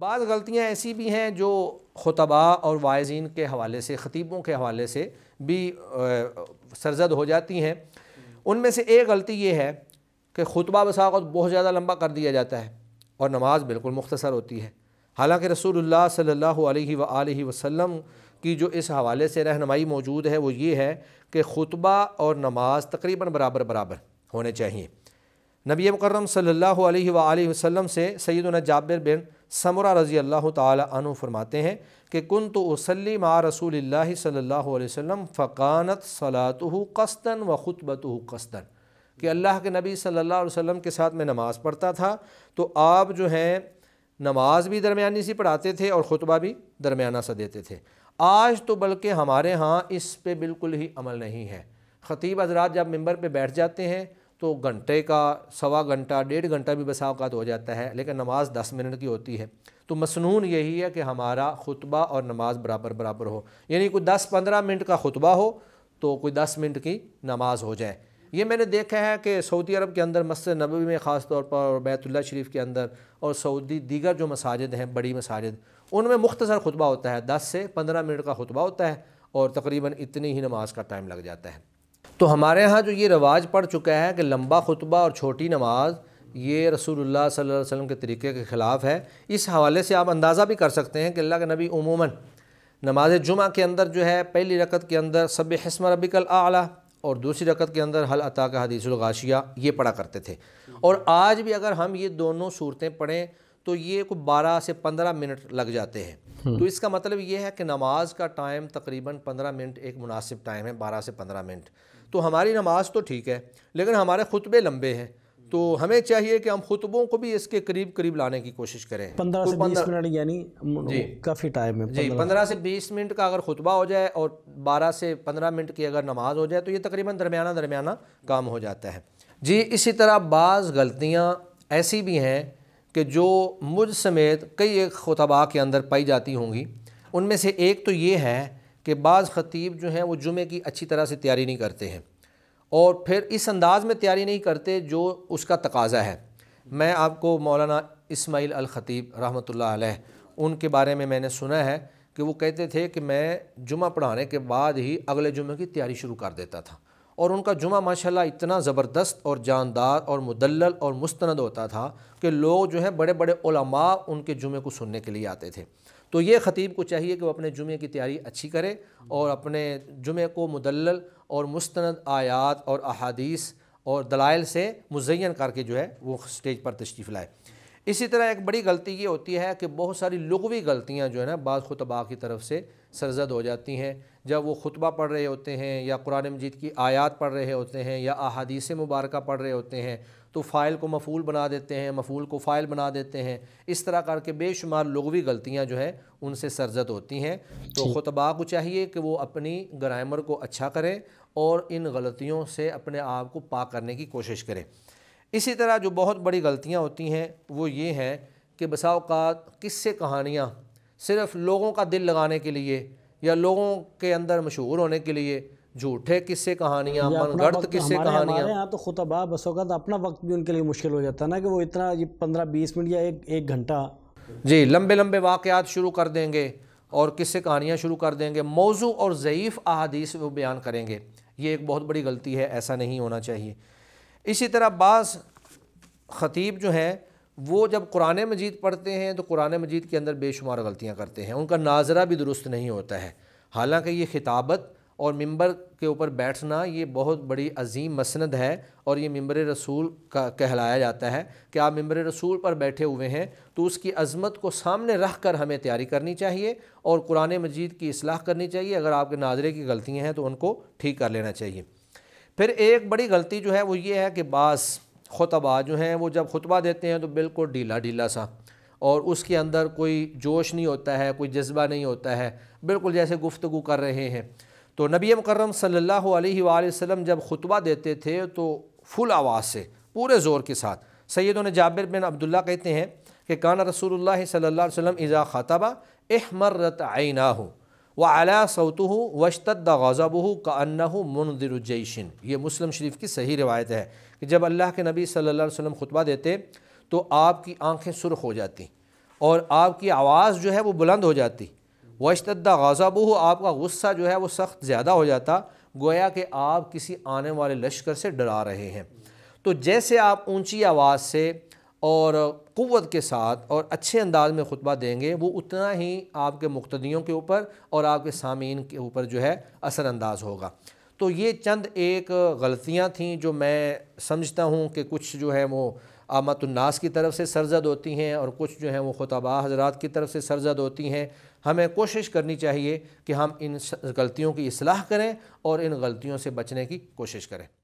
बाद गलतियाँ ऐसी भी हैं जो खुतबा और वायजीन के हवाले से ख़तीबों के हवाले से भी सरजद हो जाती हैं उनमें से एक गलती ये है कि खुतबा बसाकत बहुत ज़्यादा लंबा कर दिया जाता है और नमाज बिल्कुल मुख्तसर होती है हालांकि रसूलुल्लाह सल्लल्लाहु अलैहि वसल्लम की जो इस हवाले से रहनमाई मौजूद है वो ये है कि खुतबा और नमाज तकरीबन बराबर बराबर होने चाहिए नबी मुकर्रम सल्लल्लाहु अलैहि वसल्लम से सैदना जाबिर बिन समरा रज़ी अल्लाह तु फरमाते हैं कि कन तो वसली माँ रसूल सल्ला वसम फ़कानत सलात कस्तन व ख़ुतबत कस्तन कि अल्लाह के नबी सल्ला वसम के साथ मैं नमाज़ पढ़ता था तो आप जो हैं नमाज भी दरमियानी सी पढ़ाते थे और ख़ुतबा भी दरमियाना सा देते थे आज तो बल्कि हमारे यहाँ इस पर बिल्कुल ही अमल नहीं है ख़तीब हजरात जब मंबर पर बैठ जाते हैं तो घंटे का सवा घंटा डेढ़ घंटा भी बसा अवत हो जाता है लेकिन नमाज दस मिनट की होती है तो मसनून यही है कि हमारा खुतबा और नमाज बराबर बराबर हो यानी कोई दस पंद्रह मिनट का खुतबा हो तो कोई दस मिनट की नमाज हो जाए ये मैंने देखा है कि सऊदी अरब के अंदर मस्जिद नबी में ख़ास तौर पर और बैतुल्ला शरीफ के अंदर और सऊदी दीगर जो मसाजिद हैं बड़ी मसाजिद उनमें मुख्तसर खुतबा होता है दस से पंद्रह मिनट का खुतबा होता है और तकरीबन इतनी ही नमाज का टाइम लग जाता है तो हमारे यहाँ जो ये रिवाज पड़ चुका है कि लंबा खुतबा और छोटी नमाज ये रसूलुल्लाह सल्लल्लाहु अलैहि वसल्लम के तरीके के ख़िलाफ़ है इस हवाले से आप अंदाज़ा भी कर सकते हैं कि अल्लाह के नबी उमूमा नमाज जुमा के अंदर जो है पहली रकत के अंदर सब हसम कल आला और दूसरी रकत के अंदर हल अता का हदीसगाशिया ये पढ़ा करते थे और आज भी अगर हम ये दोनों सूरतें पढ़ें तो ये को बारह से पंद्रह मिनट लग जाते हैं हम्म। तो इसका मतलब ये है कि नमाज का टाइम तकरीबन पंद्रह मिनट एक मुनासिब टाइम है बारह से पंद्रह मिनट तो हमारी नमाज तो ठीक है लेकिन हमारे खुतबे लंबे हैं तो हमें चाहिए कि हम खुतबों को भी इसके करीब करीब लाने की कोशिश करें पंद्रह तो से बीस मिनट यानी जी काफ़ी टाइम है जी पंद्रह से बीस मिनट का अगर खुतबा हो जाए और बारह से पंद्रह मिनट की अगर नमाज हो जाए तो ये तकरीबन दरमियाना दरमियाना काम हो जाता है जी इसी तरह बाज़ गलतियाँ ऐसी भी हैं कि जो मुझ समेत कई एक खुतबा के अंदर पाई जाती होंगी उनमें से एक तो ये है कि बाज़ ख़तीब जो हैं वो जुमे की अच्छी तरह से तैयारी नहीं करते हैं और फिर इस अंदाज़ में तैयारी नहीं करते जो उसका तकाजा है मैं आपको मौलाना इसमाइल अल ख़तीब रहमत उनके बारे में मैंने सुना है कि वो कहते थे कि मैं जुमा पढ़ाने के बाद ही अगले जुमे की तैयारी शुरू कर देता था और उनका जुमा माशाल्लाह इतना ज़बरदस्त और जानदार और मुदलल और मुस्तंद होता था कि लोग जो हैं बड़े बड़े उलमा उनके जुमे को सुनने के लिए आते थे तो ये ख़तीब को चाहिए कि वह अपने जुमे की तैयारी अच्छी करे और अपने जुमे को मुदल और मुस्ंद आयात और अहादीस और दलाइल से मुजैन करके जो है वो स्टेज पर तशरीफ़ लाए इसी तरह एक बड़ी गलती ये होती है कि बहुत सारी लघवी गलतियाँ जो है ना बाद खुतबा की तरफ से सरजद हो जाती हैं जब वो खुतबा पढ़ रहे होते हैं या कुरान मजीद की आयात पढ़ रहे होते हैं या अहादीस मुबारक पढ़ रहे होते हैं तो फ़ाइल को मफूल बना देते हैं मफूल को फ़ाइल बना देते हैं इस तरह करके बेशुमार लगवी गलतियाँ जो है उनसे सरजद होती हैं तो खुतबा को चाहिए कि वो अपनी ग्रामर को अच्छा करें और इन गलतियों से अपने आप को पाक करने की कोशिश करें इसी तरह जो बहुत बड़ी गलतियाँ होती हैं वो ये हैं कि बसाओकात किस्से कहानियाँ सिर्फ़ लोगों का दिल लगाने के लिए या लोगों के अंदर मशहूर होने के लिए झूठे किस्से कहानियाँ मनगढ़ किस्से कहानियाँ यहाँ तो खुतबा बसोगत अपना वक्त भी उनके लिए मुश्किल हो जाता है ना कि वो इतना ये पंद्रह बीस मिनट या एक एक घंटा जी लंबे लंबे वाक़ात शुरू कर देंगे और किस्से कहानियाँ शुरू कर देंगे मौजू और ज़यीफ़ अहादीस वो बयान करेंगे ये एक बहुत बड़ी गलती है ऐसा नहीं होना चाहिए इसी तरह बाज़ ख़तीब जो हैं वो जब कुरान मजीद पढ़ते हैं तो कुरान मजीद के अंदर बेशुमार गलतियाँ करते हैं उनका नाजरा भी दुरुस्त नहीं होता है हालांकि ये खिताबत और मंबर के ऊपर बैठना ये बहुत बड़ी अजीम मसंद है और ये मंबर रसूल का कहलाया जाता है कि आप मंबर रसूल पर बैठे हुए हैं तो उसकी अज़मत को सामने रख कर हमें तैयारी करनी चाहिए और कुरान मजीद की असलाह करनी चाहिए अगर आपके नाजरे की गलतियाँ हैं तो उनको ठीक कर लेना चाहिए फिर एक बड़ी गलती जो है वो ये है कि बास खुतबा जो हैं वो जब खुतबा देते हैं तो बिल्कुल ढीला ढीला सा और उसके अंदर कोई जोश नहीं होता है कोई जज्बा नहीं होता है बिल्कुल जैसे गुफ्तु कर रहे हैं तो नबी मकरम सल्लल्लाहु अलैहि वसल्लम जब खुतबा देते थे तो फुल आवाज़ से पूरे ज़ोर के साथ सैदों ने जाबिर बिन अब्दुल्ला कहते हैं कि काना रसूल सल्ला वसम इज़ा ख़तबा एहमरत आइना हो व अला सऊतह वशतद गज़ब का अन्न मुनदिरजैशन ये मुस्लिम शरीफ की सही रिवायत है कि जब अल्लाह के नबी सल्लल्लाहु अलैहि वसल्लम खुतबा देते तो आपकी आंखें सुर्ख हो जाती और आपकी आवाज़ जो है वो बुलंद हो जाती वशतद गज़ब आपका गुस्सा जो है वो सख्त ज़्यादा हो जाता गोया कि आप किसी आने वाले लश्कर से डरा रहे हैं तो जैसे आप ऊँची आवाज़ से और क़वत के साथ और अच्छे अंदाज में खुतबा देंगे वो उतना ही आपके मुख्तियों के ऊपर और आपके सामीन के ऊपर जो है असरानंदाज होगा तो ये चंद एक गलतियाँ थीं जो मैं समझता हूँ कि कुछ जो है वो आमतुलनास की तरफ से सरजद होती हैं और कुछ जो हैं वो खुतबा हजरात की तरफ से सरजद होती हैं हमें कोशिश करनी चाहिए कि हम इन गलतियों की असलाह करें और इन गलतियों से बचने की कोशिश करें